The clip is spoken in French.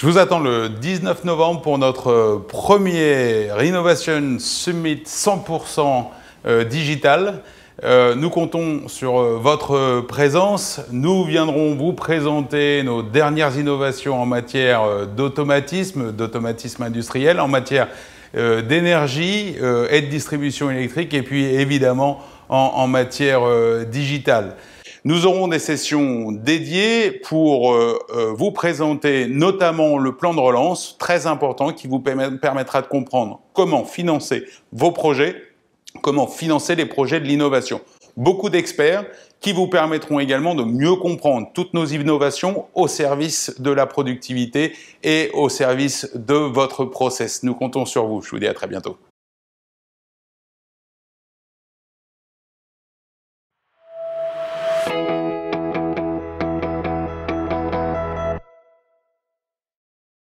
Je vous attends le 19 novembre pour notre euh, premier Innovation Summit 100% euh, digital. Euh, nous comptons sur votre présence. Nous viendrons vous présenter nos dernières innovations en matière d'automatisme, d'automatisme industriel, en matière d'énergie et de distribution électrique et puis évidemment en, matière digitale. Nous aurons des sessions dédiées pour euh, euh, vous présenter notamment le plan de relance, très important, qui vous permettra de comprendre comment financer vos projets, comment financer les projets de l'innovation. Beaucoup d'experts qui vous permettront également de mieux comprendre toutes nos innovations au service de la productivité et au service de votre process. Nous comptons sur vous. Je vous dis à très bientôt.